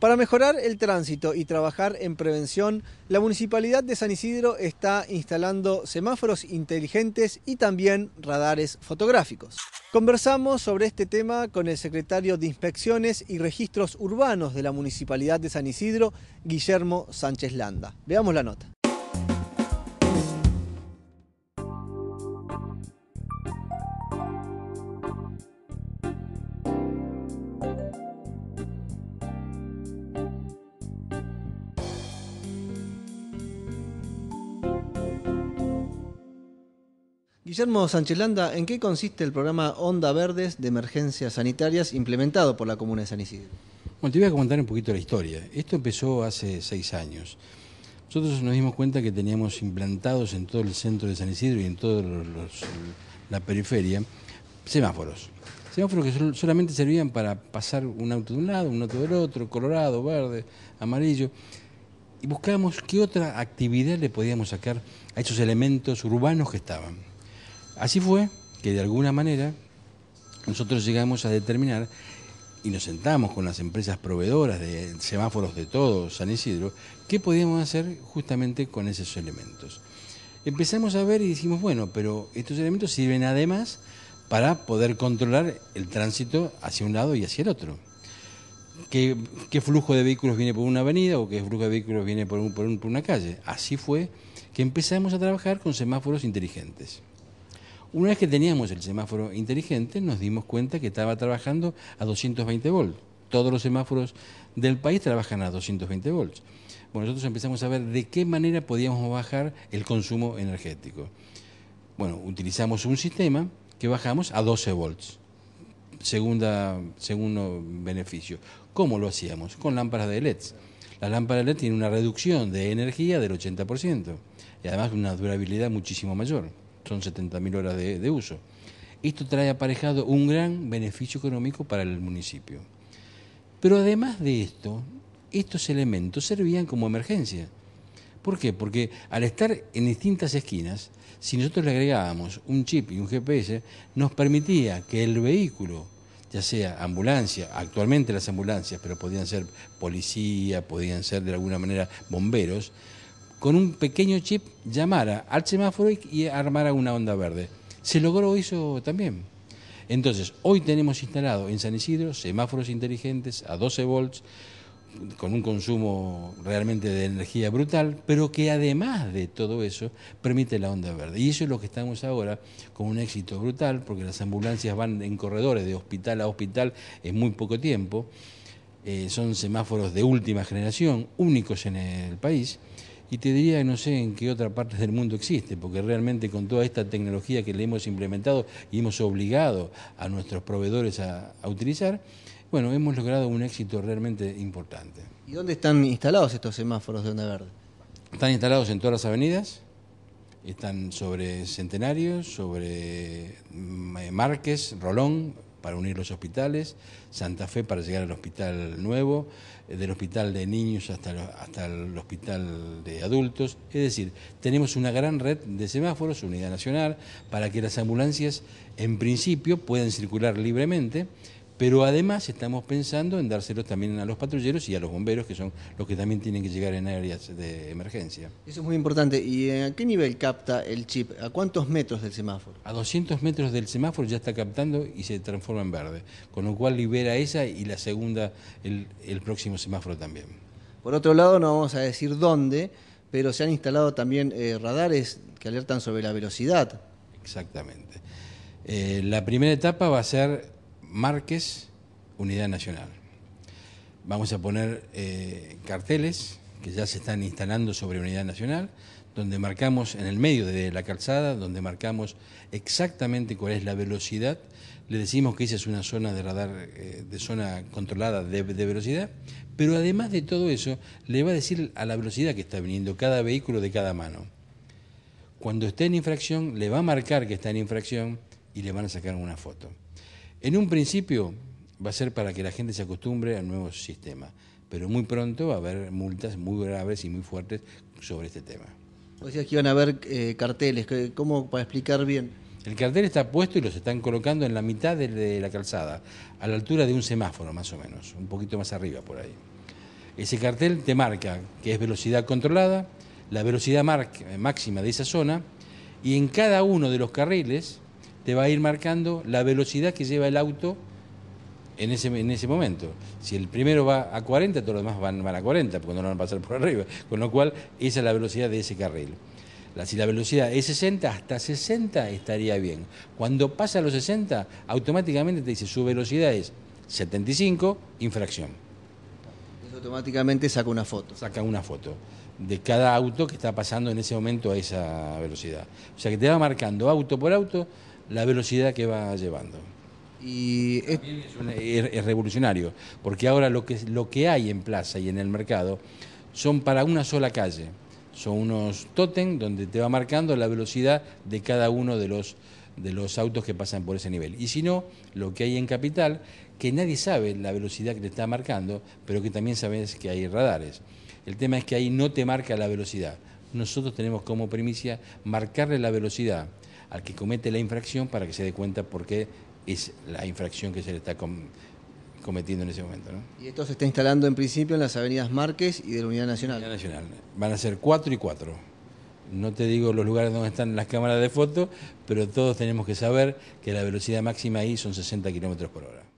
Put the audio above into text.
Para mejorar el tránsito y trabajar en prevención, la Municipalidad de San Isidro está instalando semáforos inteligentes y también radares fotográficos. Conversamos sobre este tema con el secretario de Inspecciones y Registros Urbanos de la Municipalidad de San Isidro, Guillermo Sánchez Landa. Veamos la nota. Guillermo Sánchez Landa, ¿en qué consiste el programa Onda Verdes de Emergencias Sanitarias implementado por la Comuna de San Isidro? Bueno, te voy a comentar un poquito la historia. Esto empezó hace seis años. Nosotros nos dimos cuenta que teníamos implantados en todo el centro de San Isidro y en toda la periferia semáforos. Semáforos que solamente servían para pasar un auto de un lado, un auto del otro, colorado, verde, amarillo. Y buscábamos qué otra actividad le podíamos sacar a esos elementos urbanos que estaban. Así fue que de alguna manera nosotros llegamos a determinar y nos sentamos con las empresas proveedoras de semáforos de todo San Isidro, qué podíamos hacer justamente con esos elementos. Empezamos a ver y dijimos, bueno, pero estos elementos sirven además para poder controlar el tránsito hacia un lado y hacia el otro. ¿Qué, flujo de vehículos viene por una avenida o qué flujo de vehículos viene por una calle? Así fue que empezamos a trabajar con semáforos inteligentes. Una vez que teníamos el semáforo inteligente, nos dimos cuenta que estaba trabajando a 220 volts. Todos los semáforos del país trabajan a 220 volts. Bueno, nosotros empezamos a ver de qué manera podíamos bajar el consumo energético. Bueno, utilizamos un sistema que bajamos a 12 volts. segundo beneficio. ¿Cómo lo hacíamos? Con lámparas de LEDs. La lámpara LED tiene una reducción de energía del 80% y además una durabilidad muchísimo mayor son 70.000 horas de, uso. Esto trae aparejado un gran beneficio económico para el municipio. Pero además de esto, estos elementos servían como emergencia. ¿Por qué? Porque al estar en distintas esquinas, si nosotros le agregábamos un chip y un GPS, nos permitía que el vehículo, ya sea ambulancia, actualmente las ambulancias, pero podían ser policía, podían ser de alguna manera bomberos, con un pequeño chip llamara al semáforo y armara una onda verde. Se logró eso también. Entonces, hoy tenemos instalado en San Isidro semáforos inteligentes a 12 volts, con un consumo realmente de energía brutal, pero que además de todo eso permite la onda verde. Y eso es lo que estamos ahora con un éxito brutal, porque las ambulancias van en corredores de hospital a hospital en muy poco tiempo. Eh, son semáforos de última generación, únicos en el país y te diría que no sé en qué otra parte del mundo existe, porque realmente con toda esta tecnología que le hemos implementado y hemos obligado a nuestros proveedores a, utilizar, bueno, hemos logrado un éxito realmente importante. ¿Y dónde están instalados estos semáforos de onda verde? Están instalados en todas las avenidas, están sobre centenarios, sobre mm, Márquez, Rolón, para unir los hospitales, Santa Fe para llegar al hospital nuevo, eh, del hospital de niños hasta, hasta el hospital de adultos. Es decir, tenemos una gran red de semáforos, unidad nacional, para que las ambulancias en principio puedan circular libremente, pero además estamos pensando en dárselos también a los patrulleros y a los bomberos, que son los que también tienen que llegar en áreas de emergencia. Eso es muy importante. ¿Y a qué nivel capta el chip? ¿A cuántos metros del semáforo? A 200 metros del semáforo ya está captando y se transforma en verde, con lo cual libera esa y la segunda, el, próximo semáforo también. Por otro lado, no vamos a decir dónde, pero se han instalado también eh, radares que alertan sobre la velocidad. Exactamente. Eh, la primera etapa va a ser Marques, Unidad Nacional. Vamos a poner eh, carteles que ya se están instalando sobre Unidad Nacional, donde marcamos en el medio de la calzada, donde marcamos exactamente cuál es la velocidad. Le decimos que esa es una zona de radar, eh, de zona controlada de, velocidad, pero además de todo eso, le va a decir a la velocidad que está viniendo cada vehículo de cada mano. Cuando esté en infracción, le va a marcar que está en infracción y le van a sacar una foto. En un principio va a ser para que la gente se acostumbre al nuevo sistema, pero muy pronto va a haber multas muy graves y muy fuertes sobre este tema. Vos decías que iban a haber eh, carteles, ¿cómo para explicar bien? El cartel está puesto y los están colocando en la mitad de la calzada, a la altura de un semáforo más o menos, un poquito más arriba por ahí. Ese cartel te marca que es velocidad controlada, la velocidad eh, máxima de esa zona, y en cada uno de los carriles te va a ir marcando la velocidad que lleva el auto en ese, en ese momento. Si el primero va a 40, todos los demás van, a 40, porque no lo van a pasar por arriba. Con lo cual, esa es la velocidad de ese carril. si la velocidad es 60, hasta 60 estaría bien. Cuando pasa a los 60, automáticamente te dice su velocidad es 75, infracción. automáticamente saca una foto. Saca una foto de cada auto que está pasando en ese momento a esa velocidad. O sea que te va marcando auto por auto la velocidad que va llevando. Y es, revolucionario, porque ahora lo que, lo que hay en plaza y en el mercado son para una sola calle. Son unos totem donde te va marcando la velocidad de cada uno de los, de los autos que pasan por ese nivel. Y si no, lo que hay en Capital, que nadie sabe la velocidad que te está marcando, pero que también sabes que hay radares. El tema es que ahí no te marca la velocidad. Nosotros tenemos como primicia marcarle la velocidad al que comete la infracción para que se dé cuenta por qué es la infracción que se le está cometiendo en ese momento. Y esto se está instalando en principio en las avenidas Márquez y de la Unidad Nacional. Nacional. Van a ser cuatro y cuatro. No te digo los lugares donde están las cámaras de foto, pero todos tenemos que saber que la velocidad máxima ahí son 60 kilómetros por hora.